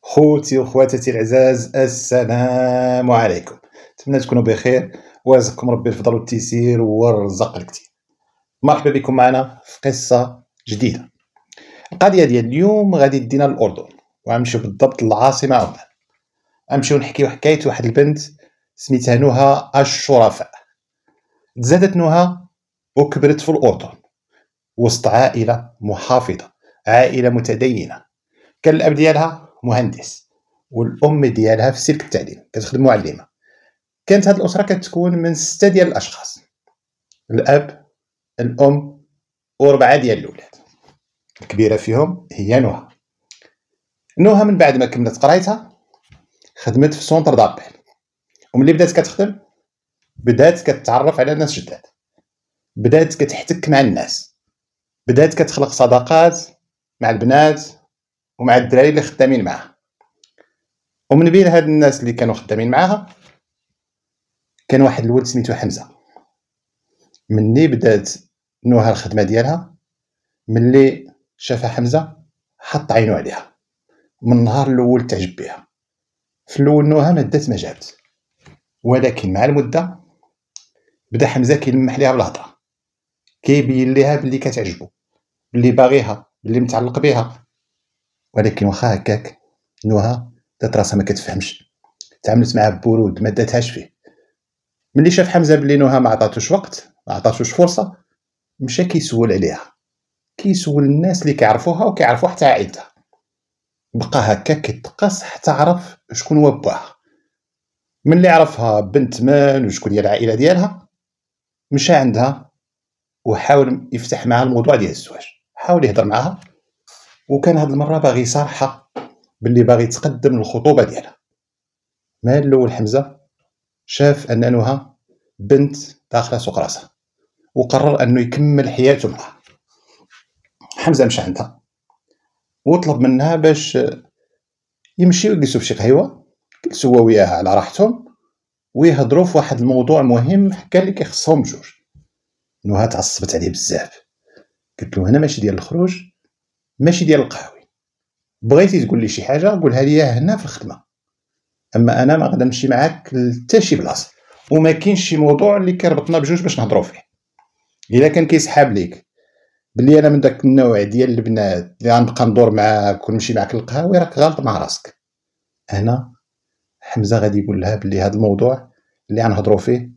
خوتي وخواتاتي العزاز السلام عليكم نتمنى تكونوا بخير ورزقكم ربي الفضل والتيسير والرزق الكثير مرحبا بكم معنا في قصه جديده القضيه ديال اليوم غادي دينا الاردن وغنمشيو بالضبط للعاصمه عمان غنمشيو نحكيو حكايه واحد البنت سميتها نهى الشرفاء تزادت نهى وكبرت في الاردن وسط عائله محافظه عائله متدينه كان الاب ديالها مهندس والام ديالها في سلك التعليم كتخدم معلمه كانت هذه الاسره كتكون من سته ديال الاشخاص الاب الام وربعه ديال الاولاد الكبيره فيهم هي نوها نوها من بعد ما كملت قرايتها خدمت في سونتر دابيل وملي بدات كتخدم بدات كتعرف على ناس جداد بدات كتحتك مع الناس بدات كتخلق صداقات مع البنات ومع الدراري اللي خدامين معاها ومن بين هاد الناس اللي كانوا خدامين معاها كان واحد الولد سميتو حمزه مني بدات نوها الخدمه ديالها ملي شافها حمزه حط عينو عليها من النهار الاول تعجب بها في الاول نوها ما دات ما ولكن مع المده بدا حمزه كيلمح ليها بالهضره كيبين ليها بلي كتعجبو بلي باغيها بلي متعلق بها ولكن واخا هكاك نوها دات راسها ما كتفهمش تعاملت معاه ببرود ما داتهاش فيه ملي شاف حمزه بلي نوها ما عطاتوش وقت ما عطاتوش فرصه مشى كيسول عليها كيسول الناس اللي كيعرفوها وكيعرفوا حتى عائلتها بقى هكا كيتقص حتى عرف شكون هو باها ملي عرفها بنت من وشكون هي العائله ديالها مشى عندها وحاول يفتح معها الموضوع ديال الزواج حاول يهضر معها وكان هاد المره باغي يصارحها باللي باغي تقدم للخطوبه ديالها مال الاول حمزه شاف ان نهى بنت داخله سوق راسها وقرر انه يكمل حياته معها حمزه مشى عندها وطلب منها باش يمشيو يجلسوا في شي قهيوه جلسوا هو وياها على راحتهم ويهضروا في واحد الموضوع مهم حكى اللي كيخصهم جوج نهى تعصبت عليه بزاف قلت له هنا ماشي ديال الخروج ماشي ديال القهوي بغيتي تقول لي شي حاجه قولها لي هنا في الخدمه اما انا ما غادي نمشي معاك لتا شي بلاصه وما كاينش شي موضوع اللي كيربطنا بجوج باش نهضروا فيه الا كان كيسحاب ليك بلي انا من داك النوع ديال البنات اللي غنبقى ندور معاك ونمشي معاك للقهاوي راك غلط مع راسك هنا حمزه غادي يقول لها بلي هذا الموضوع اللي غنهضروا فيه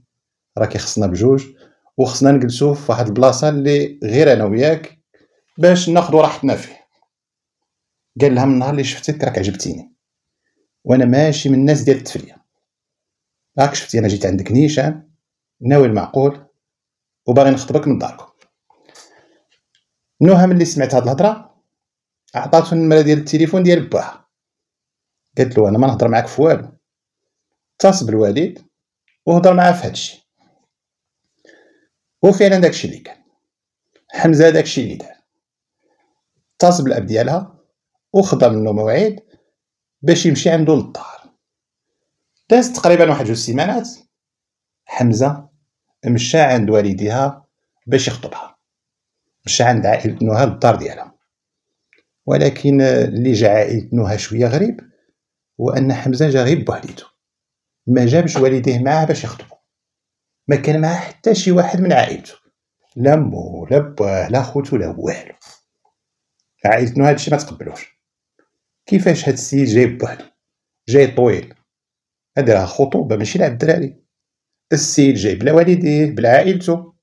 راه كيخصنا بجوج وخصنا نجلسوا في واحد البلاصه اللي غير انا وياك باش ناخذ راحتنا فيه قال لها من نهار اللي شفتك راك عجبتيني وانا ماشي من الناس ديال التفليه راك شفتي انا جيت عندك نيشان ناوي المعقول وباغي نخطبك من داركم نوها ملي سمعت هاد الهضره عطاتو النمره ديال التليفون ديال باها قالت له انا ما نهضر معاك في والو اتصل بالوالد وهضر معاه في هادشي وفعلا داكشي اللي كان حمزه داكشي اللي دار اتصل بالاب ديالها وخدا منه موعد باش يمشي عندو للدار دازت تقريبا واحد جوج سيمانات حمزه مشى عند والديها باش يخطبها مشى عند عائله نهى للدار ديالها ولكن اللي جا عائله نهى شويه غريب هو ان حمزه جا غير بوحديتو ما جابش والديه معاه باش يخطبو ما كان معاه حتى شي واحد من عائلته لا مو لا باه لا خوتو لا والو عائله هذا هادشي ما تقبلوش كيفاش هاد السيد جاي بوحدو جاي طويل هادي راه خطوبه ماشي لعب الدراري السيد جاي بلا والديه بلا عائلته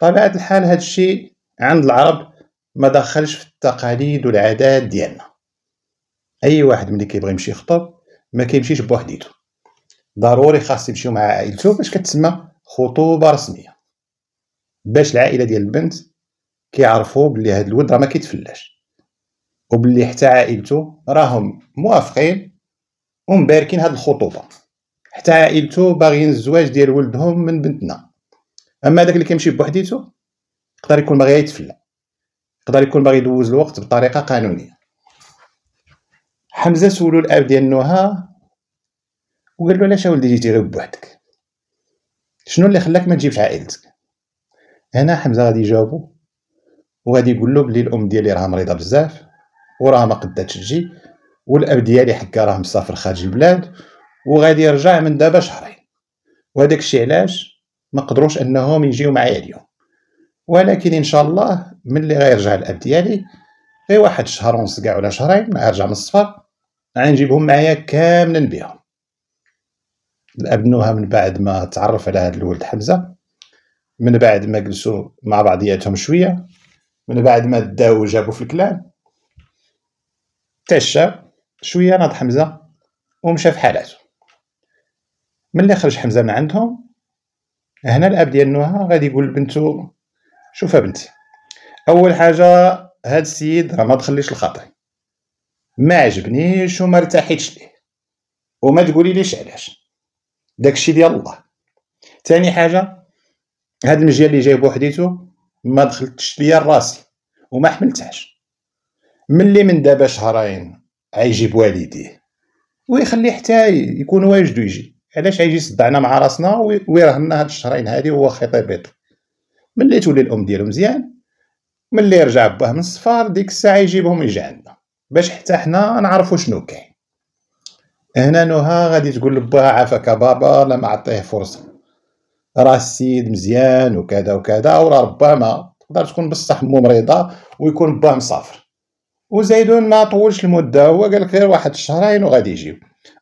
طبيعة الحال هادشي عند العرب ما دخلش في التقاليد والعادات ديالنا اي واحد ملي كيبغي يمشي يخطب ما كيمشيش بوحديتو ضروري خاص يمشيو مع عائلته باش كتسمى خطوبه رسميه باش العائله ديال البنت كيعرفوا بلي هاد الولد راه ما كيتفلاش وباللي حتى عائلته راهم موافقين ومباركين هاد الخطوبه حتى عائلته باغيين الزواج ديال ولدهم من بنتنا اما داك اللي كيمشي بوحديته يقدر يكون باغي يتفلى يقدر يكون باغي يدوز الوقت بطريقه قانونيه حمزه سولو الاب ديال نوها وقال له علاش ولدي جيتي غير بوحدك شنو اللي خلاك ما تجيبش عائلتك هنا حمزه غادي يجاوبو وغادي يقول له بلي الام ديالي راها مريضه بزاف وراه ما قدات تجي والاب ديالي حكا راه مسافر خارج البلاد وغادي يرجع من دابا شهرين وهداك الشيء علاش ما قدروش انهم يجيو معايا اليوم ولكن ان شاء الله ملي غيرجع الاب ديالي في واحد شهر ونص كاع ولا شهرين غيرجع من السفر غنجيبهم معايا كاملين بيهم الاب نوها من بعد ما تعرف على هذا الولد حمزه من بعد ما جلسوا مع بعضياتهم شويه من بعد ما داو جابوا في الكلام حتى الشاب شويه ناض حمزه ومشى في حالاته ملي خرج حمزه من عندهم هنا الاب ديال نوها غادي يقول لبنته شوف بنتي اول حاجه هاد السيد راه ما تخليش لخاطري ما عجبنيش وما ارتحيتش ليه وما تقولي ليش علاش داكشي ديال الله ثاني حاجه هاد المجيال اللي جايبو بوحديتو ما دخلتش ليا راسي وما حملتهاش ملي من دابا شهرين عيجيب والديه ويخلي حتى يكون واجد ويجي علاش عيجي يصدعنا مع راسنا ويرهنا هاد الشهرين هادي هو خطيبته ملي تولي الام ديالو مزيان ملي يرجع باه من السفر ديك الساعه يجيبهم يجي عندنا باش حتى حنا نعرفوا شنو كاين هنا نوها غادي تقول لباها عافاك بابا لا ما عطيه فرصه راه السيد مزيان وكذا وكذا وراه ربما تقدر تكون بصح مو مريضه ويكون باه مسافر وزيدون ما طولش المده هو قال غير واحد الشهرين وغادي يجيو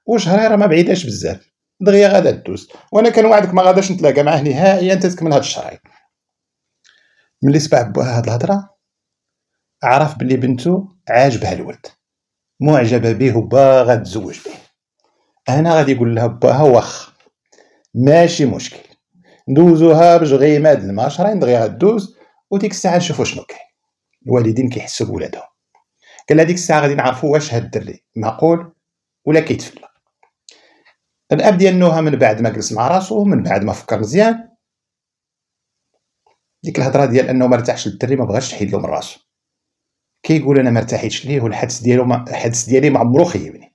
وشهرين راه ما بعيداش بزاف دغيا غادا تدوز وانا كنوعدك ما غاداش نتلاقى معاه نهائيا تكمل هاد الشهرين ملي سمع بوها هاد الهضره عرف بلي بنتو عاجبها الولد معجبه به وباغا تزوج به انا غادي يقول لها باها واخ ماشي مشكل ندوزوها بجغيمه الماء شهرين دغيا غدوز وديك الساعه نشوفو شنو كاين الوالدين كيحسوا بولادهم قال هذيك الساعه غادي نعرفوا واش هاد الدري معقول ولا كيتفلى الاب ديال نوها من بعد ما جلس مع راسو من بعد ما فكر مزيان ديك الهضره ديال انه ما ارتاحش للدري ما بغاش تحيد له من راسو كيقول انا ما ارتاحيتش ليه والحدس ديالو الحدس ديالي ما عمرو خيبني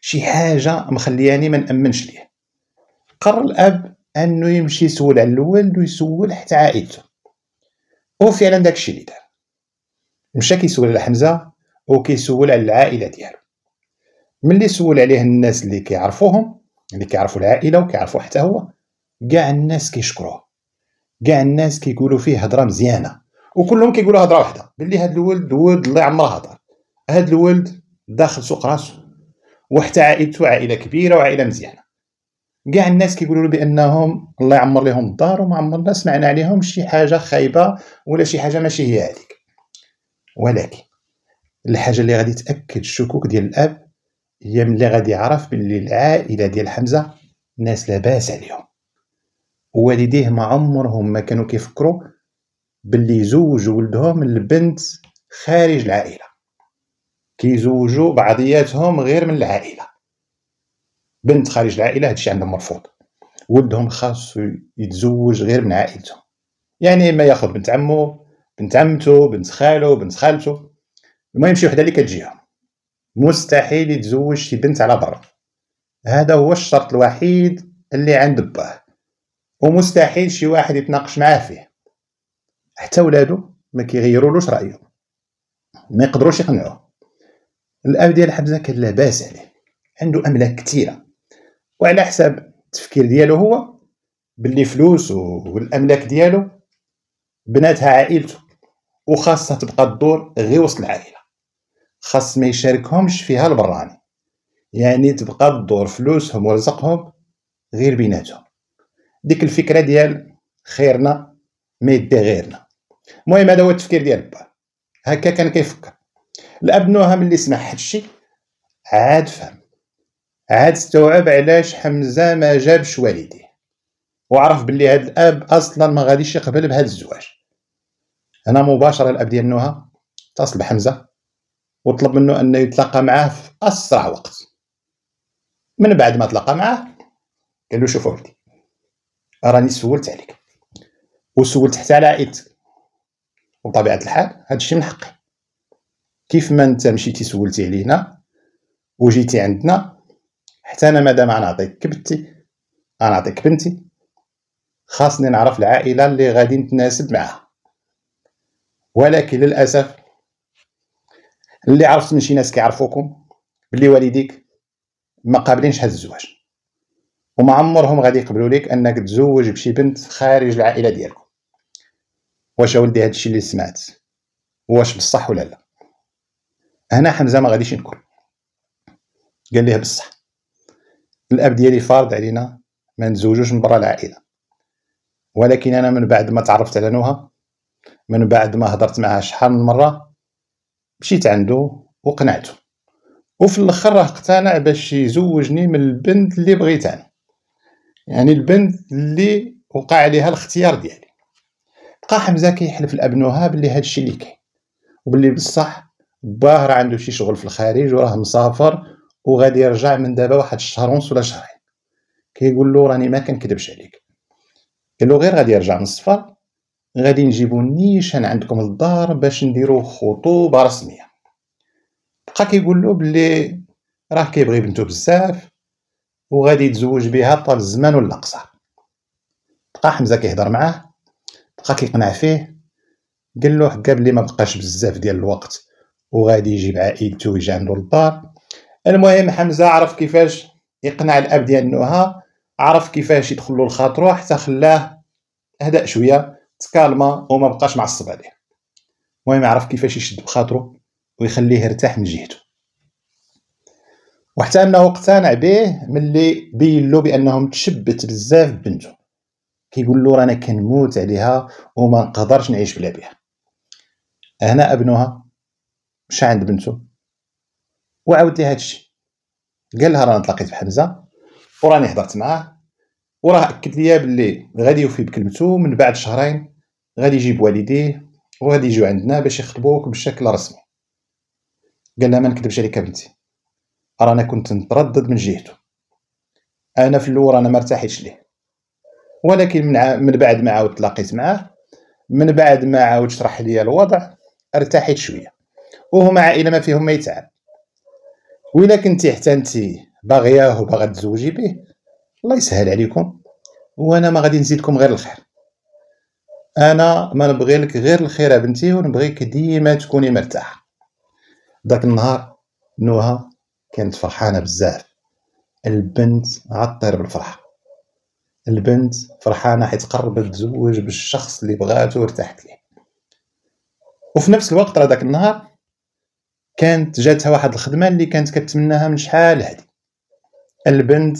شي حاجه مخلياني ما نامنش ليه قرر الاب انه يمشي يسول على الولد ويسول حتى عائلته وفعلا داكشي اللي دار مشى كيسول على حمزه وكيسول على العائله ديالو ملي سول عليه الناس اللي كيعرفوهم اللي كيعرفوا العائله وكيعرفوا حتى هو كاع الناس كيشكروه كاع الناس كيقولوا فيه هضره مزيانه وكلهم كيقولوا هضره واحده باللي هذا الولد ولد الله يعمره هضر هذا الولد داخل سوق راسو وحتى عائلته عائله كبيره وعائله مزيانه كاع الناس كيقولوا له بانهم الله يعمر لهم الدار وما عمرنا سمعنا عليهم شي حاجه خايبه ولا شي حاجه ماشي هي هذيك ولكن الحاجه اللي غادي تاكد الشكوك ديال الاب هي ملي غادي يعرف باللي العائله ديال حمزه ناس لاباس عليهم والديه ما عمرهم ما كانوا كيفكروا باللي زوج ولدهم البنت خارج العائله كيزوجوا بعضياتهم غير من العائله بنت خارج العائله هادشي عندهم مرفوض ولدهم خاصو يتزوج غير من عائلته يعني ما ياخذ بنت عمو بنت عمته بنت خالو بنت خالته المهم شي وحده اللي كتجيها مستحيل يتزوج شي بنت على برا هذا هو الشرط الوحيد اللي عند باه ومستحيل شي واحد يتناقش معاه فيه حتى ولادو ما كيغيرولوش رايه ما يقدروش يقنعوه الاب ديال حمزه كان لاباس عليه عنده املاك كثيره وعلى حساب التفكير ديالو هو باللي فلوس والاملاك ديالو بناتها عائلته وخاصها تبقى الدور غير وسط العائله خاص ما يشاركهمش فيها البراني يعني تبقى تدور فلوسهم ورزقهم غير بيناتهم ديك الفكره ديال خيرنا ما يدي غيرنا المهم هذا هو التفكير ديال با هكا كان كيفكر الاب نوها ملي سمع هادشي عاد فهم عاد استوعب علاش حمزه ما جابش والديه وعرف بلي هاد الاب اصلا ما غاديش يقبل بهاد الزواج هنا مباشره الاب ديال نوها اتصل بحمزه وطلب منه انه يتلاقى معاه في اسرع وقت من بعد ما تلاقى معاه قال له شوف ولدي راني سولت عليك وسولت حتى على عائلتك وبطبيعه الحال هذا الشيء من حقي كيف ما انت مشيتي سولتي علينا وجيتي عندنا حتى انا مادام انا نعطيك كبتي انا نعطيك بنتي خاصني نعرف العائله اللي غادي نتناسب معها ولكن للاسف اللي عرفت من شي ناس كيعرفوكم بلي والديك ما قابلينش هذا الزواج وما عمرهم غادي يقبلوا لك انك تزوج بشي بنت خارج العائله ديالكم واش ولدي هذا الشيء اللي سمعت واش بصح ولا لا هنا حمزه ما غاديش ينكر قال ليه بصح الاب ديالي فارض علينا ما نتزوجوش من برا العائله ولكن انا من بعد ما تعرفت على نوها من بعد ما هضرت معها شحال من مره مشيت عنده وقنعته وفي الاخر راه اقتنع باش يزوجني من البنت اللي بغيت انا يعني البنت اللي وقع عليها الاختيار ديالي بقى حمزه كيحلف لابنوها بلي هادشي اللي كاين وبلي بصح باه راه عنده شي شغل في الخارج وراه مسافر وغادي يرجع من دابا واحد الشهر ونص ولا شهرين كيقول له راني ما كنكذبش عليك قال له غير غادي يرجع من السفر غادي نجيبو النيشان عندكم للدار باش نديرو خطوبه رسميه بقى كيقول له بلي راه كيبغي بنتو بزاف وغادي يتزوج بها طال الزمان ولا قصر بقى حمزه كيهضر معاه بقى كيقنع فيه قال له حكا بلي ما بقاش بزاف ديال الوقت وغادي يجيب عائلته ويجي عندو للدار المهم حمزه عرف كيفاش يقنع الاب ديال نوها عرف كيفاش يدخل له لخاطرو حتى خلاه هدا شويه تكالما وما بقاش معصب عليه المهم يعرف كيفاش يشد بخاطرو ويخليه يرتاح من جهته وحتى انه اقتنع به ملي بين له بانهم تشبت بزاف بنته كيقول له رانا كنموت عليها وما نقدرش نعيش بلا بها هنا ابنها مشى عند بنته وعاود لها هادشي قال لها رانا تلاقيت بحمزه وراني هضرت معاه وراه اكد ليا بلي غادي يوفي بكلمته من بعد شهرين غادي يجيب والديه وغادي يجيو عندنا باش يخطبوك بشكل رسمي قال لها ما نكذبش عليك بنتي رانا كنت نتردد من جهته انا في الاول انا ما ارتاحتش ليه ولكن من, ع... من بعد ما عاود تلاقيت معاه من بعد ما عاود شرح لي الوضع ارتاحت شويه وهما عائله ما فيهم ما يتعب وإلا كنتي حتى انت باغياه وباغا تزوجي به الله يسهل عليكم وانا ما غادي نزيدكم غير الخير انا ما نبغي لك غير الخير بنتي ونبغيك ديما تكوني مرتاحه ذاك النهار نوها كانت فرحانه بزاف البنت عطر بالفرحه البنت فرحانه حيت قربت تزوج بالشخص اللي بغاتو وارتاحت ليه وفي نفس الوقت راه داك النهار كانت جاتها واحد الخدمه اللي كانت كتمناها من شحال هذه البنت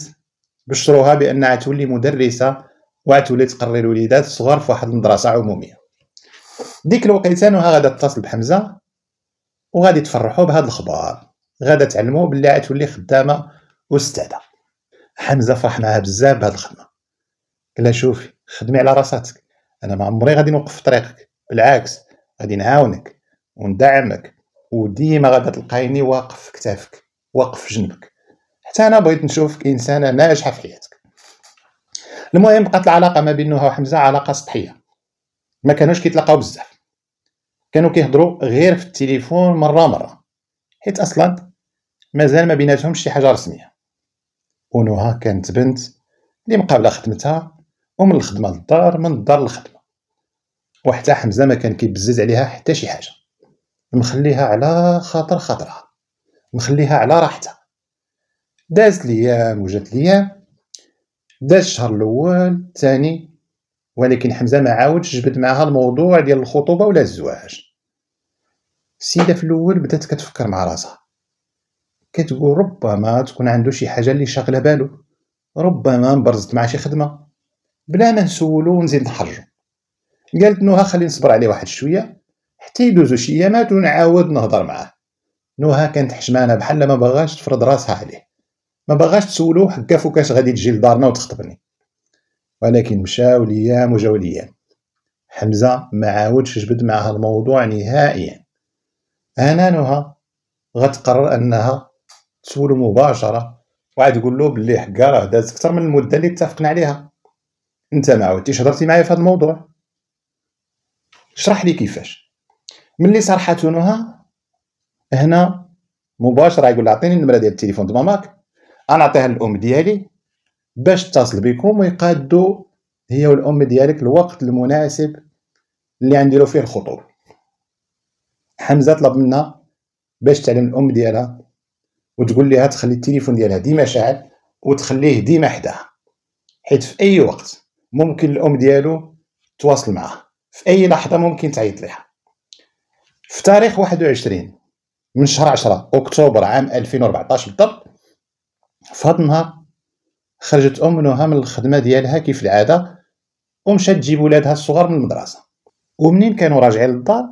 بشروها بانها تولي مدرسه وغتولي تقري الوليدات الصغار في واحد المدرسه عموميه ديك الوقيته نوها غادا تتصل بحمزه وغادي تفرحوا بهاد الخبار غادا تعلموا بلي تولي خدامه استاذه حمزه فرح معاها بزاف بهاد الخدمه قال شوفي خدمي على راساتك انا ما عمري غادي نوقف في طريقك بالعكس غادي نعاونك وندعمك وديما غادا تلقايني واقف في كتافك واقف في جنبك حتى انا بغيت نشوفك انسانه ناجحه في حياتك المهم بقات العلاقه ما بين نهى وحمزه علاقه سطحيه ما كانوش كيتلاقاو بزاف كانوا كيهضروا غير في التليفون مره مره حيت اصلا مازال ما بيناتهمش شي حاجه رسميه ونوها كانت بنت اللي مقابله خدمتها ومن الخدمه للدار من الدار للخدمه وحتى حمزه ما كان كيبزز عليها حتى شي حاجه مخليها على خاطر خاطرها مخليها على راحتها دازت ليام وجات ليام دا الشهر الاول الثاني ولكن حمزه ما عاودش جبد معها الموضوع ديال الخطوبه ولا الزواج السيده في الاول بدات كتفكر مع راسها كتقول ربما تكون عنده شي حاجه اللي شاغله بالو ربما مبرزت مع شي خدمه بلا ما نسولو ونزيد نحرجو قالت نوها خلي نصبر عليه واحد شويه حتى يدوزو شي ايامات ونعاود نهضر معاه نوها كانت حشمانه بحال ما بغاش تفرض راسها عليه ما بغاش تسولو حكا فوكاش غادي تجي لدارنا وتخطبني ولكن مشاو ليام وجاو ليام حمزه ما عاودش جبد معها الموضوع نهائيا انا نوها غتقرر انها تسولو مباشره وعاد تقول له بلي حكا راه دازت اكثر من المده اللي اتفقنا عليها انت ما عاودتيش هضرتي معايا في هذا الموضوع اشرح لي كيفاش ملي صرحت نوها هنا مباشره يقول عطيني النمره ديال التليفون ديال ماماك غنعطيها للام ديالي باش تتصل بكم ويقادو هي والام ديالك الوقت المناسب اللي له فيه الخطوب حمزه طلب منا باش تعلم الام ديالها وتقول لها تخلي التليفون ديالها ديما شاعل وتخليه ديما حداها حيت في اي وقت ممكن الام ديالو تواصل معاه في اي لحظه ممكن تعيط ليها في تاريخ 21 من شهر 10 اكتوبر عام 2014 بالضبط في هذا النهار خرجت ام نهى من الخدمه ديالها كيف العاده ومشات تجيب ولادها الصغار من المدرسه ومنين كانوا راجعين للدار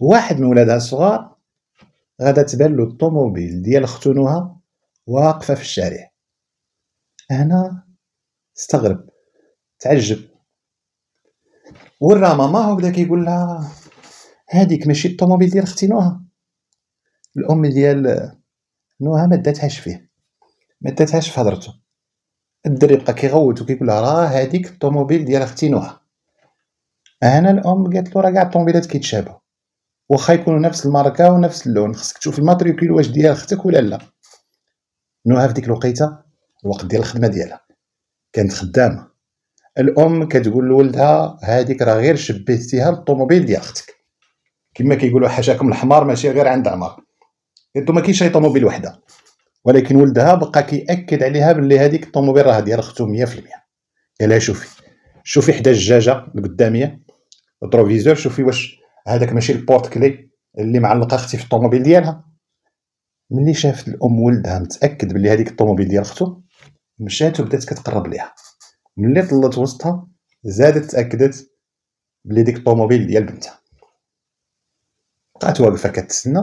واحد من ولادها الصغار غدا تبان له الطوموبيل ديال اختو نهى واقفه في الشارع هنا استغرب تعجب ورا ماما هكذا كيقول لها هذيك ماشي الطوموبيل ديال اختي نوها الام ديال نوها ما داتهاش فيه ما تاتهاش في هضرته الدري بقى كيغوت وكيقول لها راه هذيك الطوموبيل ديال اختي نوها هنا الام قالت له راه كاع الطوموبيلات كيتشابهوا واخا يكونوا نفس الماركه ونفس اللون خصك تشوف الماتريكول واش ديال اختك ولا لا نوها في ديك الوقيته الوقت ديال الخدمه ديالها كانت خدامه الام كتقول لولدها هذيك راه غير شبهتيها للطوموبيل ديال اختك كما كيقولوا حاشاكم الحمار ماشي غير عند عمر انتما كاين شي طوموبيل وحده ولكن ولدها بقى كيأكد عليها باللي هذيك الطوموبيل راه ديال اختو 100% قال لها شوفي شوفي حدا الجاجه القداميه التروفيزور شوفي واش هذاك ماشي البورت كلي اللي معلقه اختي في الطوموبيل ديالها ملي شافت الام ولدها متاكد بلي هذيك الطوموبيل ديال اختو مشات وبدات كتقرب ليها ملي طلت وسطها زادت تاكدت بلي ديك الطوموبيل ديال بنتها بقات واقفه كتسنى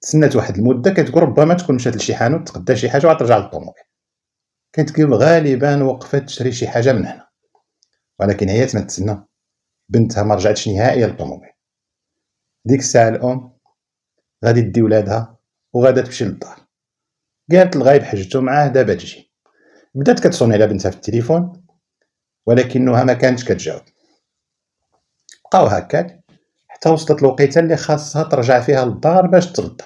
تسنات واحد المده كتقول ربما تكون مشات لشي حانوت تقدا شي حاجه وعاد للطوموبيل كانت غالبا وقفت تشري شي حاجه من هنا ولكن هي تسنى بنتها ما رجعتش نهائيا للطوموبيل ديك الساعه الام غادي دي ولادها وغادا تمشي للدار قالت الغايب حجته معاه دابا تجي بدات كتصوني على بنتها في التليفون ولكنها ما كانتش كتجاوب بقاو هكاك حتى وصلت الوقيته اللي خاصها ترجع فيها للدار باش تغدى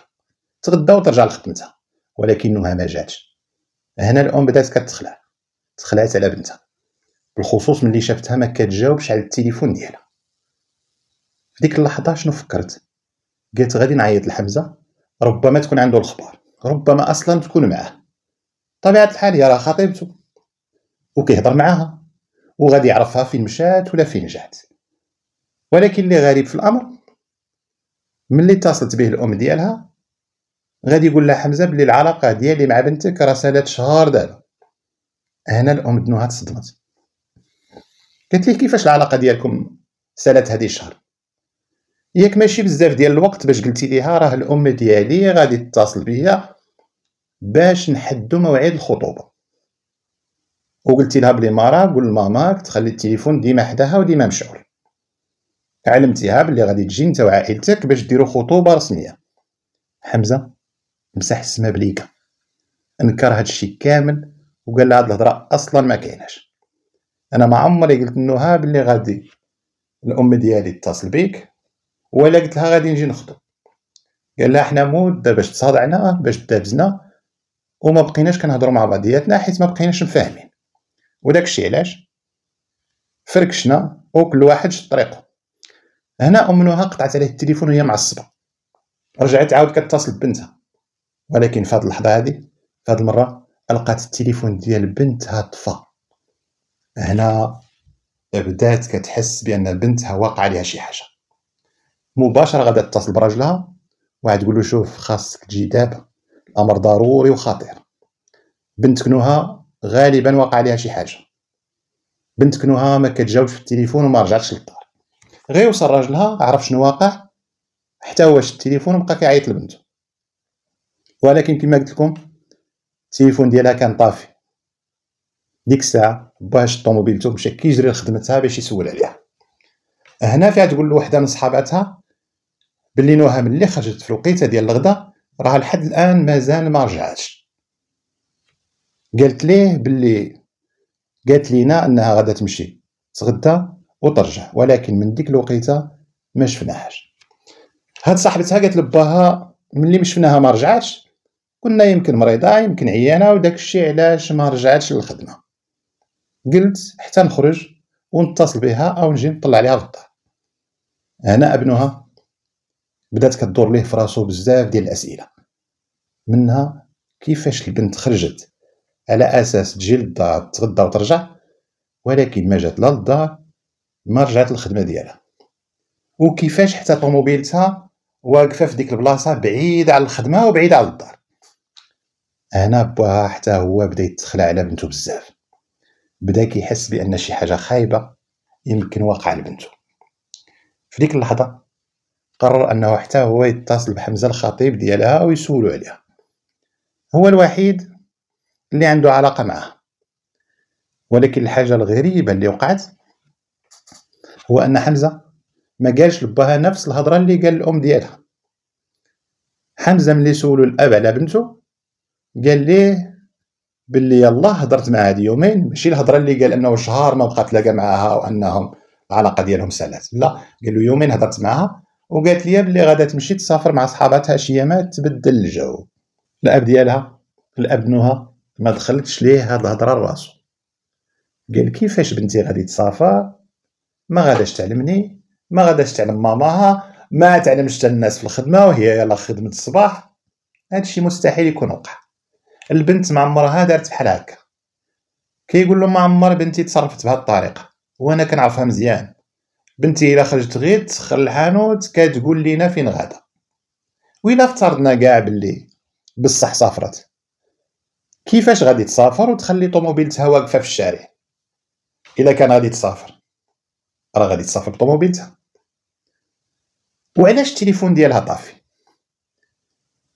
تغدى وترجع لخدمتها ولكنها ما جاتش هنا الام بدات كتخلع تخلعت على بنتها بالخصوص ملي شافتها ما كتجاوبش على التليفون ديالها في ديك اللحظه شنو فكرت قلت غادي نعيط لحمزه ربما تكون عنده الخبار ربما اصلا تكون معاه طبيعه الحال هي راه خطيبته وكيهضر معاها وغادي يعرفها فين مشات ولا فين جات ولكن اللي غريب في الامر ملي اتصلت به الام ديالها غادي يقول لها حمزه بلي العلاقه ديالي مع بنتك راه سالات شهر دابا هنا الام دنوها تصدمت قالت ليه كيفاش العلاقه ديالكم سالات هذه الشهر ياك ماشي بزاف ديال الوقت باش قلتي ليها راه الام ديالي غادي تتصل بيا باش نحدو موعد الخطوبه وقلتي لها بلي مرا قول لماماك تخلي التليفون ديما حداها وديما مشعول علمتيها باللي غادي تجي انت وعائلتك باش ديروا خطوبه رسميه حمزه مسح السما بليكا انكر هادشي كامل وقال لها هاد الهضره اصلا ما كايناش انا ما عمري قلت لها باللي غادي الام ديالي تتصل بيك ولا قلت لها غادي نجي نخطب قال لها حنا مده باش تصادعنا باش تدابزنا وما بقيناش كنهضروا مع بعضياتنا حيت ما بقيناش مفاهمين وداكشي علاش فركشنا وكل واحد شد طريقه هنا ام نوها قطعت عليه التليفون وهي معصبه رجعت عاود كتصل ببنتها ولكن في هذه اللحظه هذه في هذه المره القات التليفون ديال بنتها طفى هنا بدات كتحس بان بنتها واقع عليها شي حاجه مباشره غادا تتصل براجلها وعاد تقول له شوف خاصك تجي دابا الامر ضروري وخطير بنتك نهى غالبا واقع عليها شي حاجه بنتك نهى ما كتجاوبش في التليفون وما رجعتش للدار غير وصل راجلها عرف شنو واقع حتى واش التليفون وبقى كيعيط لبنته ولكن كما قلت لكم التليفون ديالها كان طافي ديك الساعه باها شد طوموبيلته مشى كيجري لخدمتها باش يسول عليها هنا فيها تقول لوحده من صحاباتها بلي نوها ملي خرجت في الوقيته ديال الغدا راه لحد الان مازال ما رجعتش قالت ليه بلي قالت لينا انها غادا تمشي تغدا وترجع ولكن من ديك الوقيته ما شفناهاش هاد صاحبتها قالت لباها ملي ما شفناها ما رجعاتش قلنا يمكن مريضه يمكن عيانه وداك الشيء علاش ما رجعاتش للخدمه قلت حتى نخرج ونتصل بها او نجي نطلع عليها في الدار هنا ابنها بدات كدور ليه في راسو بزاف ديال الاسئله منها كيفاش البنت خرجت على اساس تجي للدار تغدى وترجع ولكن ما جات لا للدار ما رجعت للخدمه ديالها وكيفاش حتى طوموبيلتها واقفه في ديك البلاصه بعيده على الخدمه وبعيده على الدار هنا باها حتى هو بدا يتخلى على بنته بزاف بدا كيحس بان شي حاجه خايبه يمكن واقعه لبنته في ديك اللحظه قرر انه حتى هو يتصل بحمزه الخطيب ديالها ويسولو عليها هو الوحيد اللي عنده علاقه معها ولكن الحاجه الغريبه اللي وقعت هو أن حمزة ما قالش لباها نفس الهضرة اللي قال الأم ديالها حمزة ملي سولو الأب على بنته قال ليه باللي يلا هضرت معها هذه يومين ماشي الهضره اللي قال انه شهر ما بقى تلاقى معها وانهم العلاقه ديالهم سالات لا قال له يومين هضرت معها وقالت لي بلي غادا تمشي تسافر مع صحاباتها شي يامات تبدل الجو الاب ديالها الاب نوها ما دخلتش ليه هاد الهضره لراسو قال كيفاش بنتي غادي تسافر ما غاداش تعلمني ما غاداش تعلم ماماها ما تعلمش حتى الناس في الخدمه وهي يلا خدمه الصباح هادشي مستحيل يكون وقع البنت ما عمرها دارت بحال هكا كيقول له ما عمر بنتي تصرفت بهاد الطريقه وانا كنعرفها مزيان بنتي الا خرجت غير تسخر الحانوت كتقول لينا فين غادا وإلا افترضنا كاع بلي بصح سافرت كيفاش غادي تسافر وتخلي طوموبيلتها واقفه في الشارع الا كان غادي تسافر راه غادي تسافر بطوموبيلتها وعلاش التليفون ديالها طافي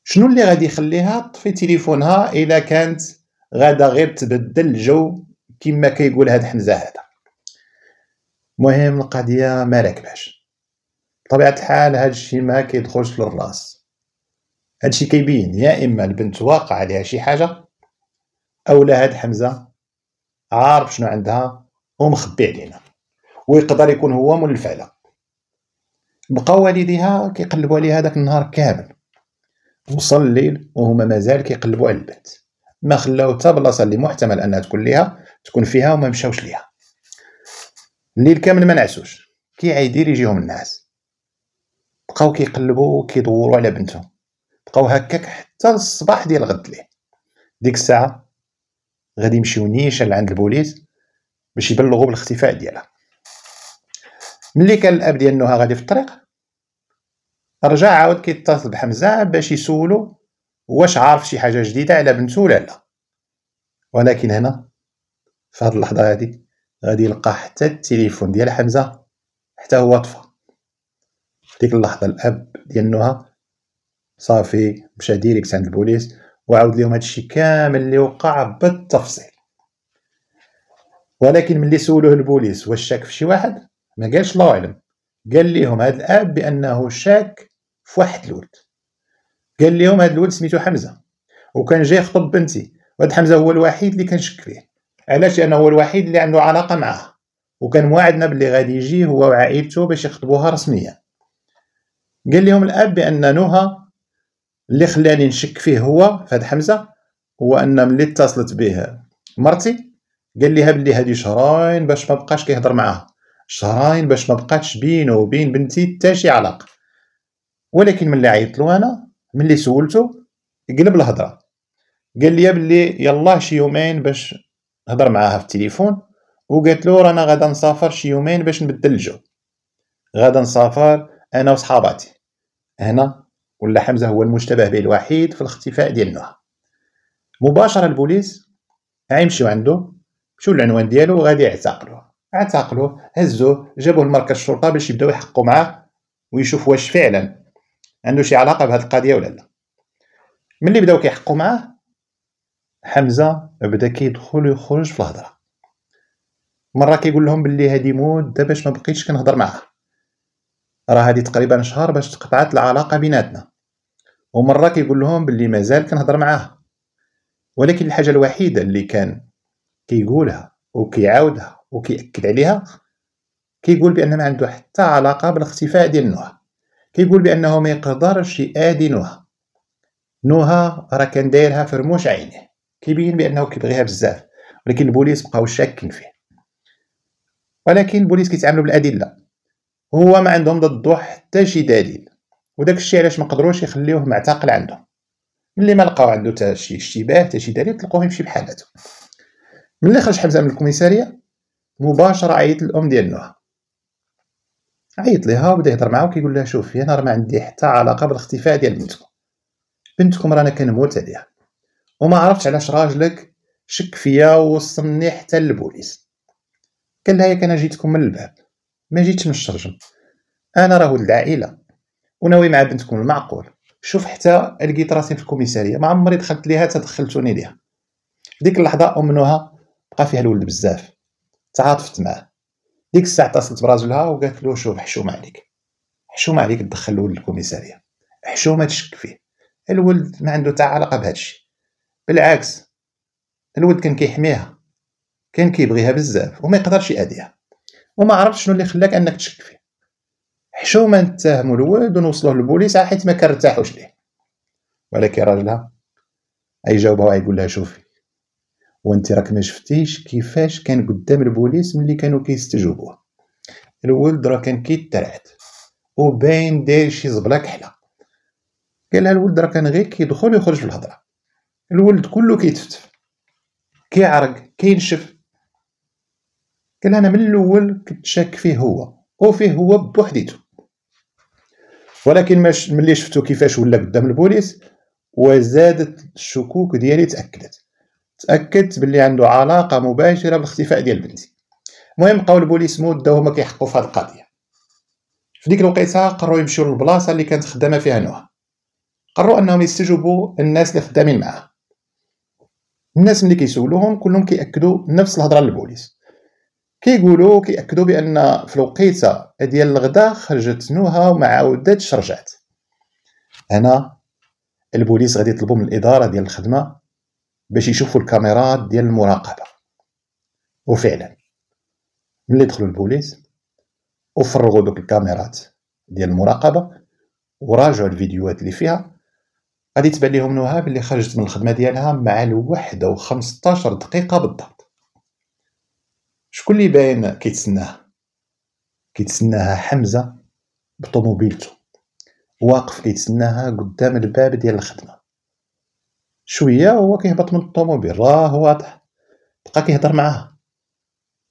شنو اللي غادي يخليها تطفي تليفونها الا كانت غادا غير تبدل الجو كما كيقول هاد حمزه هذا المهم القضيه ما راكبهاش بطبيعه الحال هاد الشيء ما كيدخلش للراس هادشي كيبين يا اما البنت واقع عليها شي حاجه اولا هاد حمزه عارف شنو عندها ومخبي علينا ويقدر يكون هو الفعلة بقاو والديها كيقلبوا عليها داك النهار كامل وصل الليل وهما مازال كيقلبوا على البنت ما خلاو حتى بلاصه اللي محتمل انها تكون ليها تكون فيها وما مشاوش ليها الليل كامل ما نعسوش كي عيدير يجيهم النعاس بقاو كيقلبوا وكيدوروا على بنتهم بقاو هكاك حتى الصباح ديال غد ليه ديك الساعه غادي يمشيو نيشان لعند البوليس باش يبلغوا بالاختفاء ديالها ملي كان الاب ديال نهى غادي في الطريق رجع عاود كيتصل بحمزه باش يسولو واش عارف شي حاجه جديده على بنته ولا لا ولكن هنا في هذه اللحظه هذه غادي يلقى حتى التليفون ديال حمزه حتى هو طفى ديك اللحظه الاب ديال نهى صافي مشى ديريكت عند البوليس وعاود لهم هادشي كامل اللي وقع بالتفصيل ولكن ملي سولوه البوليس واش شاك في شي واحد ما قالش الله أعلم قال ليهم هذا الآب بأنه شاك في واحد الولد قال ليهم هذا الولد سميتو حمزة وكان جاي يخطب بنتي وهاد حمزة هو الوحيد اللي كنشك فيه علاش لأنه هو الوحيد اللي عنده علاقة معاه وكان موعدنا باللي غادي يجي هو وعائلته باش يخطبوها رسميا قال لهم الاب بان نهى اللي خلاني نشك فيه هو فهاد حمزه هو ان ملي اتصلت به مرتي قال لها بلي هادي شهرين باش ما بقاش كيهضر معاها شهرين باش ما بقاتش بينه وبين بنتي حتى شي علاقه ولكن ملي عيطت له انا ملي سولته قلب الهضره قال لي بلي يلا شي يومين باش نهضر معاها في التليفون وقالت له رانا غادا نسافر شي يومين باش نبدل الجو غادا نسافر انا وصحاباتي هنا ولا حمزه هو المشتبه به الوحيد في الاختفاء ديال نوح مباشره البوليس غيمشيو عنده مشو للعنوان ديالو وغادي يعتقلوه اعتقلوه هزوه جابوه لمركز الشرطه باش يبداو يحقوا معاه ويشوفوا واش فعلا عنده شي علاقه بهذه القضيه ولا لا ملي بداو كيحقوا معاه حمزه بدا كيدخل ويخرج في الهضره مره كيقول لهم باللي هذه مده باش ما بقيتش كنهضر معاه راه هذه تقريبا شهر باش تقطعت العلاقه بيناتنا ومره كيقول لهم باللي مازال كنهضر معاه ولكن الحاجه الوحيده اللي كان كيقولها وكيعاودها وكيأكد عليها كيقول بأن ما عنده حتى علاقة بالاختفاء ديال نوها كيقول بأنه ما يقدرش يآدي نوها نوها راه كان دايرها في رموش عينيه كيبين بأنه كيبغيها بزاف ولكن البوليس بقاو شاكين فيه ولكن البوليس كيتعاملوا بالأدلة هو ما عندهم ضده حتى شي دليل وداك الشيء علاش ما قدروش يخليوه معتقل عندهم ملي ما لقاو عنده حتى شي اشتباه حتى شي دليل تلقوه يمشي بحالته ملي خرج حمزه من الكوميساريه مباشره عيط الأم ديال نوح عيط ليها وبدا يهضر معاها وكيقول لها شوفي انا راه ما عندي حتى علاقه بالاختفاء ديال بنتكم بنتكم رانا كنموت عليها وما عرفتش علاش راجلك شك فيا ووصلني حتى للبوليس قال لها ياك انا جيتكم من الباب ما جيتش من الشرجم انا راه ولد العائله وناوي مع بنتكم المعقول شوف حتى لقيت راسي في الكوميساريه ما عمري دخلت ليها تدخلتوني ليها ديك اللحظه ام نوها بقى فيها الولد بزاف تعاطفت معاه ديك الساعه اتصلت براجلها وقالت له شوف حشوم عليك حشوم عليك تدخل الولد الكوميساريه حشومه تشك فيه الولد ما عنده حتى علاقه بهذا الشيء بالعكس الولد كان كيحميها كان كيبغيها بزاف وما يقدرش يأديها وما عرفت شنو اللي خلاك انك تشك فيه حشومه نتهموا الولد ونوصلوه للبوليس حيت ما كنرتاحوش ليه ولكن راجلها اي جاوبها ويقول لها شوفي وانت راك ما شفتيش كيفاش كان قدام البوليس ملي كانوا كيستجوبوه الولد راه كان كيترعد وباين داير شي زبله كحله قال الولد راه كان غير كيدخل ويخرج في الهضره الولد كله كيتفتف كيعرق كينشف قال انا من الاول كنت شاك فيه هو وفيه هو بوحديته ولكن ملي شفتو كيفاش ولا قدام البوليس وزادت الشكوك ديالي تاكدت تاكدت باللي عنده علاقه مباشره بالاختفاء ديال بنتي المهم بقاو البوليس مده وهما كيحقوا في هذه القضيه في ديك الوقيته قرروا يمشيو للبلاصه اللي كانت خدامه فيها نوها قرروا انهم يستجوبوا الناس اللي خدامين معاها الناس ملي كيسولوهم كلهم كياكدوا نفس الهضره للبوليس كيقولوا كياكدوا بان في الوقيته ديال الغداء خرجت نوها وما عاودتش رجعت هنا البوليس غادي يطلبوا من الاداره ديال الخدمه باش يشوفوا الكاميرات ديال المراقبه وفعلا ملي دخلوا البوليس وفرغوا دوك الكاميرات ديال المراقبه وراجعوا الفيديوهات اللي فيها غادي تبان لهم نهاب اللي خرجت من الخدمه ديالها مع الوحده وخمسطاشر دقيقه بالضبط شكون اللي باين كيتسناها كيتسناها حمزه بطوموبيلته واقف كيتسناها قدام الباب ديال الخدمه شويه هو كيهبط من الطوموبيل راه واضح بقى كيهضر معاها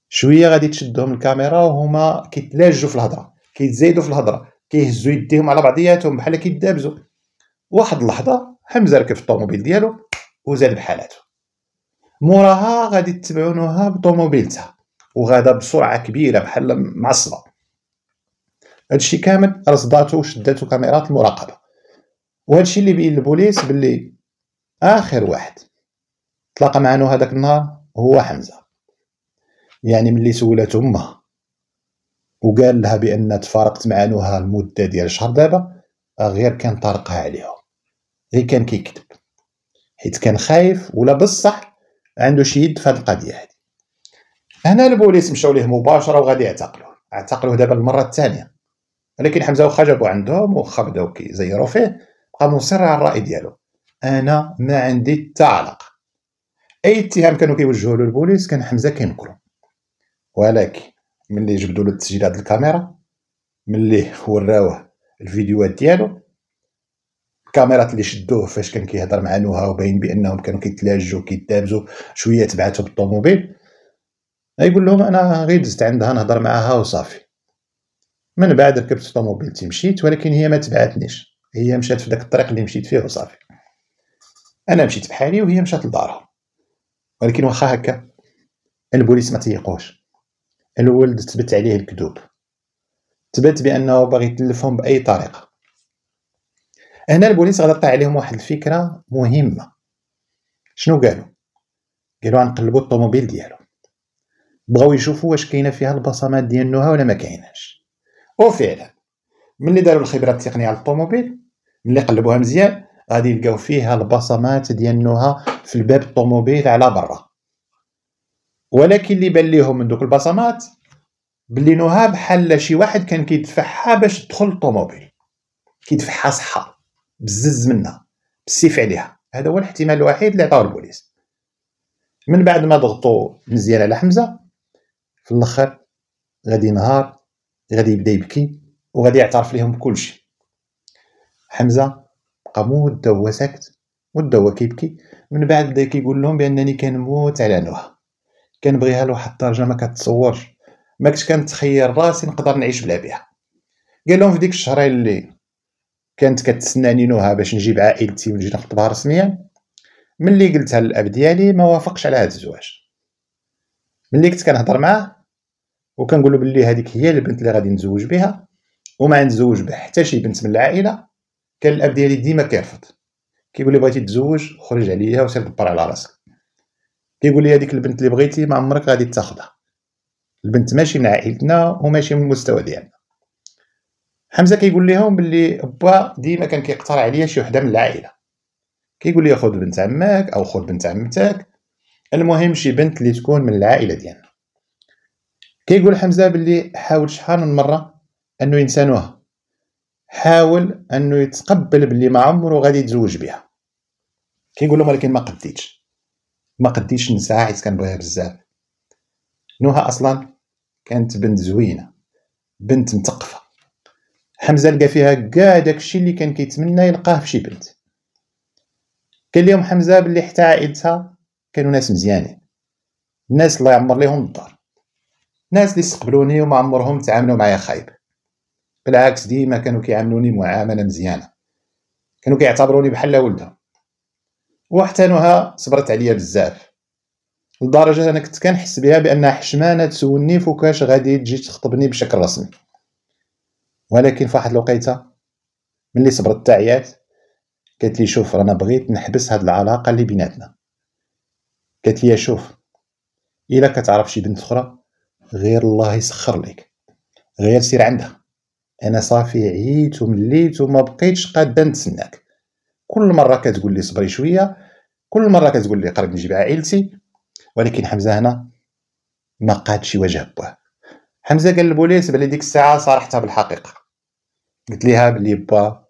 شويه غادي تشدهم الكاميرا وهما كيتلاجوا في الهضره كيتزايدوا في الهضره كيهزوا يديهم على بعضياتهم بحال كيدابزوا واحد اللحظه حمزه ركب في الطوموبيل ديالو وزاد بحالاته موراها غادي تبعونوها بطوموبيلتها وغادا بسرعه كبيره بحال معصبه هادشي كامل رصداتو وشداتو كاميرات المراقبه وهادشي اللي بين البوليس باللي آخر واحد تلاقى معنا هذاك النهار هو حمزة يعني ملي سولات امه وقال لها بان تفارقت مع نوها المده ديال شهر دابا غير كان طارقها عليهم غير كان كيكتب حيت كان خايف ولا بصح عنده شي يد في هذه القضيه هذه هنا البوليس مشاو ليه مباشره وغادي يعتقلوه اعتقلوه دابا المره الثانيه ولكن حمزه وخا جابو عندهم وخا بداو كيزيرو فيه بقى مصر على الراي ديالو انا ما عندي حتى علاقه اي اتهام كانوا كيوجهوا له البوليس كان حمزه كينكرو ولكن ملي جبدوا له التسجيلات الكاميرا ملي وراوه الفيديوهات ديالو الكاميرات اللي شدوه فاش كان كيهضر مع نوها وباين بانهم كانوا كيتلاجوا كيتدابزوا شويه تبعته بالطوموبيل يقول لهم انا غير دزت عندها نهضر معاها وصافي من بعد ركبت الطوموبيل تمشيت ولكن هي ما تبعتنيش هي مشات في داك الطريق اللي مشيت فيه وصافي انا مشيت بحالي وهي مشات لدارها ولكن واخا هكا البوليس ما تيقوش الولد تبت عليه الكذوب تبت بانه باغي يتلفهم باي طريقه هنا البوليس غلط عليهم واحد الفكره مهمه شنو قالوا قالوا غنقلبوا الطوموبيل ديالو بغاو يشوفوا واش كاينه فيها البصمات ديال النهى ولا ما كايناش وفعلا ملي داروا الخبره التقنيه على الطوموبيل ملي قلبوها مزيان غادي يلقاو فيها البصمات ديالنها في الباب الطوموبيل على برا ولكن اللي بان ليهم من دوك البصمات بلي بلينوها بحال شي واحد كان كيدفعها باش تدخل الطوموبيل كيدفعها صحه بزز منها بالسيف عليها هذا هو الاحتمال الوحيد اللي عطاو البوليس من بعد ما ضغطوا مزيان على حمزه في الاخر غادي نهار غادي يبدا يبكي وغادي يعترف لهم بكل شيء حمزه ودا هو ساكت هو كيبكي من بعد بدا كيقول لهم بانني كنموت على نوها كنبغيها لواحد الدرجه ما كتصورش ما كنتش كنتخيل راسي نقدر نعيش بلا بها قال لهم في ديك الشهرين اللي كانت كتسناني نوها باش نجيب عائلتي ونجي نخطبها رسميا ملي قلتها للاب ديالي ما وافقش على هذا الزواج ملي كنت كنهضر معاه وكنقول له باللي هذيك هي البنت اللي غادي نتزوج بها وما نتزوج بها حتى شي بنت من العائله كان الاب ديالي ديما كيرفض كيقول لي بغيتي تزوج خرج عليا وسير دبر على راسك كيقول لي هذيك البنت اللي بغيتي ما عمرك غادي تاخذها البنت ماشي من عائلتنا وماشي من المستوى ديالنا حمزه كيقول لهم باللي با ديما كان كيقترع عليا شي وحده من العائله كيقول لي خذ بنت عمك او خذ بنت عمتك المهم شي بنت اللي تكون من العائله ديالنا كيقول حمزه باللي حاول شحال من مره انه ينسانوها حاول انه يتقبل باللي ما عمره غادي يتزوج بها كيقول لهم ولكن ما قديتش ما قديتش نساها حيت كنبغيها بزاف نوها اصلا كانت بنت زوينه بنت مثقفه حمزه لقى فيها كاع داكشي اللي كان كيتمنى يلقاه في شي بنت قال لهم حمزه باللي حتى عائلتها كانوا ناس مزيانين الناس الله يعمر ليهم الدار ناس اللي استقبلوني وما عمرهم تعاملوا معايا خايب بالعكس ديما كانوا كيعاملوني معامله مزيانه كانوا كيعتبروني بحال ولدها وحتى نهى صبرت عليا بزاف لدرجه انا كنت كنحس بها بانها حشمانه تسولني فوكاش غادي تجي تخطبني بشكل رسمي ولكن فواحد الوقيته ملي صبرت تعيات قالت لي شوف رانا بغيت نحبس هاد العلاقه اللي بيناتنا قالت لي شوف الا كتعرف شي بنت اخرى غير الله يسخر لك غير سير عندها انا صافي عييت ومليت وما بقيتش قاده نتسناك كل مره كتقول لي صبري شويه كل مره كتقول لي قرب نجيب عائلتي ولكن حمزه هنا ما قادش يواجه باه حمزه قال للبوليس بلي ديك الساعه صارحتها بالحقيقه قلت ليها بلي با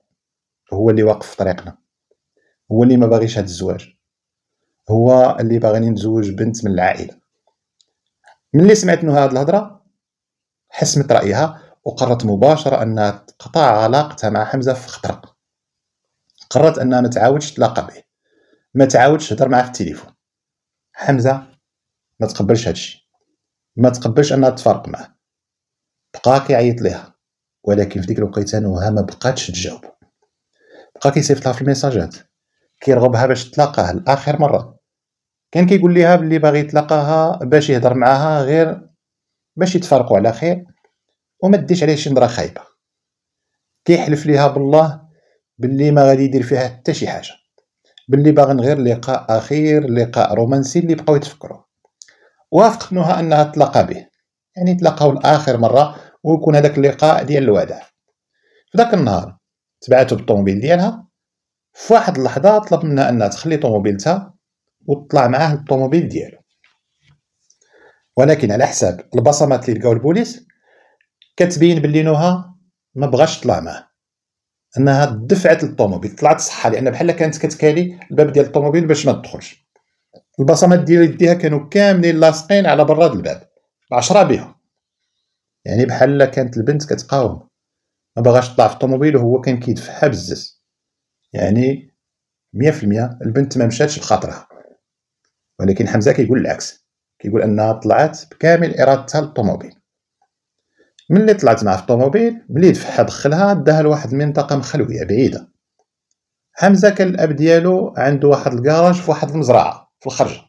هو اللي واقف في طريقنا هو اللي ما باغيش هاد الزواج هو اللي باغيني نتزوج بنت من العائله ملي سمعت منه هاد الهضره حسمت رايها وقررت مباشرة أنها قطع علاقتها مع حمزة في خطرة قررت أنها ما تعاودش تلاقى به ما تعاودش تهضر معاه في التليفون حمزة ما تقبلش هادشي ما تقبلش أنها تفارق معاه بقى كيعيط ليها ولكن في ديك الوقيته نوها ما بقاتش تجاوبو بقى كيصيفط لها في الميساجات كيرغبها باش تلاقاه لاخر مره كان كيقول ليها بلي باغي يتلاقاها باش يهضر معاها غير باش يتفارقوا على خير وما ديش عليه شي نظره خايبه كيحلف ليها بالله باللي ما غادي يدير فيها حتى شي حاجه باللي باغي غير لقاء اخير لقاء رومانسي اللي بقاو يتفكروا وافق نهى انها تلاقى به يعني تلاقاو لاخر مره ويكون هذاك اللقاء ديال الوداع فداك النهار تبعته بالطوموبيل ديالها فواحد اللحظه طلب منها انها تخلي طوموبيلتها وتطلع معاه الطوموبيل ديالو ولكن على حساب البصمات اللي لقاو البوليس كتبين باللي نوها ما بغاش تطلع معاه انها دفعت للطوموبيل طلعت صحه لان بحال كانت كتكالي الباب ديال الطوموبيل باش ما تدخلش البصمات ديال يديها كانوا كاملين لاصقين على براد الباب عشرة بها يعني بحال كانت البنت كتقاوم ما بغاش تطلع في الطوموبيل وهو كان كيدفعها بزز يعني مية المية البنت ما مشاتش بخاطرها ولكن حمزه كيقول العكس كيقول انها طلعت بكامل ارادتها للطوموبيل ملي طلعت مع الطوموبيل ملي دفعها دخلها داها لواحد المنطقة مخلوية بعيدة حمزة كان الأب ديالو عنده واحد الكراج في واحد المزرعة في الخرجة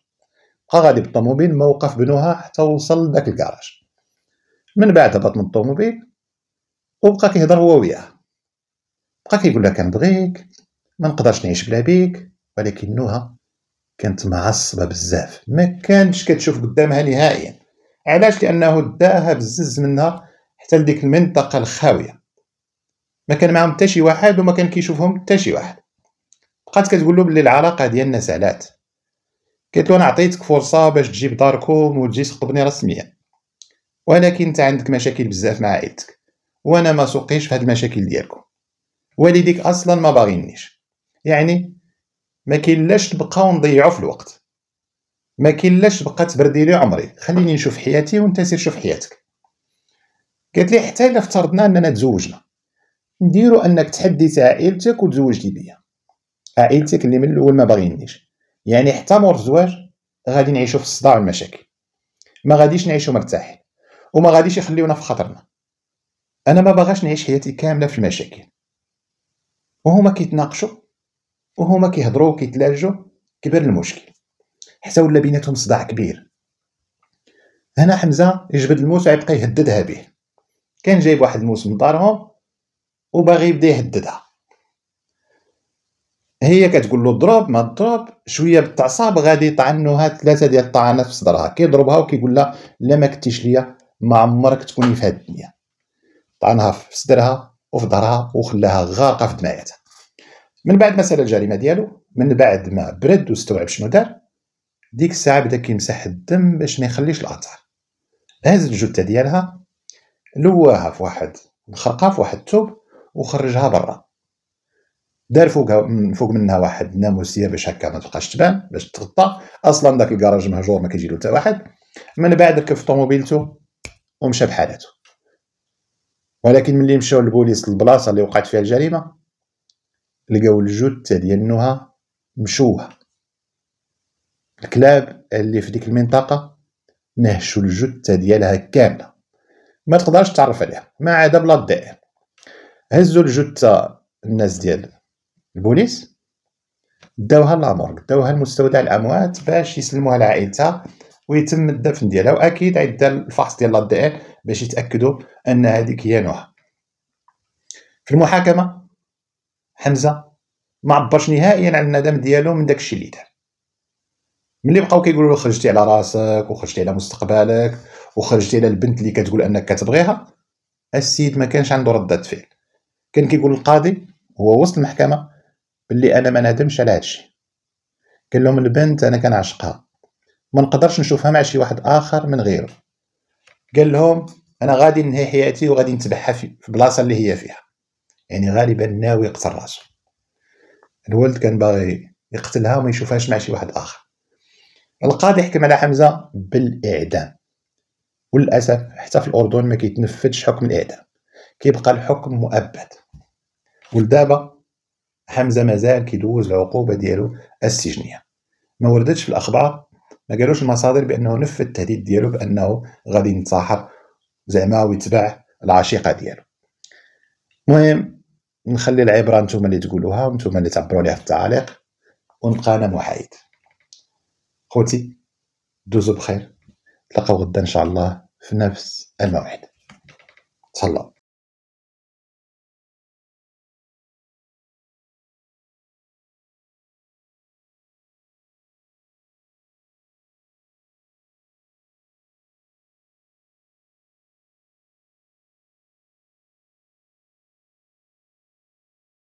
بقى غادي بالطوموبيل موقف بنوها حتى وصل لذاك الكراج من بعد هبط من الطوموبيل وبقى كيهضر هو وياها بقى كيقول لها كنبغيك ما نقدرش نعيش بلا بيك ولكن نوها كانت معصبة بزاف ما كانتش كتشوف قدامها نهائيا علاش لأنه داها بزز منها حتى لديك المنطقه الخاويه ما كان معهم حتى شي واحد وما كان كيشوفهم حتى شي واحد بقات كتقول له بلي العلاقه ديالنا سالات قلت له انا عطيتك فرصه باش تجيب داركم وتجي تخطبني رسميا ولكن انت عندك مشاكل بزاف مع عائلتك وانا ما سوقيش في هاد المشاكل ديالكم والديك اصلا ما باغينيش يعني ما لاش تبقاو نضيعوا في الوقت ما لاش تبقى تبردي لي عمري خليني نشوف حياتي وانت سير شوف حياتك قالت لي حتى الا افترضنا اننا تزوجنا نديرو انك تحدث عائلتك وتزوجتي بيا عائلتك اللي من الاول ما باغينيش يعني حتى مور الزواج غادي نعيشو في الصداع والمشاكل ما غاديش نعيشو مرتاحين وما غاديش يخليونا في خطرنا انا ما باغاش نعيش حياتي كامله في المشاكل وهما كيتناقشوا وهما كيهضروا وكيتلاجوا كبر المشكل حتى ولا بيناتهم صداع كبير هنا حمزه يجبد الموسع يبقى يهددها به كان جايب واحد الموس من دارهم وباغي يبدا يهددها هي كتقول له ضرب ما ضرب شويه بالتعصاب غادي يطعنوها ثلاثه ديال الطعنات في صدرها كيضربها وكيقول لها لا ما كنتيش ليا ما عمرك تكوني في هاد الدنيا طعنها في صدرها وفي ظهرها وخلاها غارقه في دماياتها من بعد ما سال الجريمه ديالو من بعد ما برد واستوعب شنو دار ديك الساعه بدا كيمسح الدم باش ما يخليش الاثر هز الجثه ديالها لواها في واحد مخرقه في واحد التوب وخرجها برا دار فوق فوق منها واحد ناموسيه باش هكا ما تبقاش تبان باش تغطى اصلا داك الكراج مهجور ما كيجي له حتى واحد من بعد ركب في طوموبيلته ومشى بحالته ولكن ملي مشاو البوليس للبلاصه اللي وقعت فيها الجريمه لقاو الجثه ديال نهى مشوه الكلاب اللي في ديك المنطقه نهشوا الجثه ديالها كامله ما تقدرش تعرف عليها ما عدا بلا دائر هزوا الجثه الناس ديال البوليس داوها لامورغ داوها لمستودع الاموات باش يسلموها لعائلتها ويتم الدفن ديالها واكيد عيدا الفحص ديال الدائر باش يتاكدوا ان هذيك هي نوها في المحاكمه حمزه ما عبرش نهائيا عن الندم ديالو من داكشي اللي دار ملي بقاو كيقولوا له خرجتي على راسك وخرجتي على مستقبلك وخرجتي على البنت اللي كتقول انك كتبغيها السيد ما كانش عنده ردة فعل كان كيقول القاضي هو وسط المحكمه باللي انا ما نادمش على هادشي قال لهم البنت انا كنعشقها ما نقدرش نشوفها مع شي واحد اخر من غيره قال لهم انا غادي ننهي حياتي وغادي نتبعها في البلاصه اللي هي فيها يعني غالبا ناوي يقتل راسو الولد كان باغي يقتلها وما يشوفهاش مع شي واحد اخر القاضي حكم على حمزه بالاعدام وللاسف حتى في الاردن ما كيتنفذش حكم الاعدام كيبقى الحكم مؤبد ولدابا حمزه مازال كيدوز العقوبه ديالو السجنيه ما وردتش في الاخبار ما قالوش المصادر بانه نفذ التهديد ديالو بانه غادي ينتحر زعما ويتبع العشيقه ديالو المهم نخلي العبره نتوما اللي تقولوها ونتوما اللي تعبروا عليها في التعاليق ونبقى انا محايد خوتي دوزو بخير تلقاو غدا ان شاء الله في نفس الموعد صلى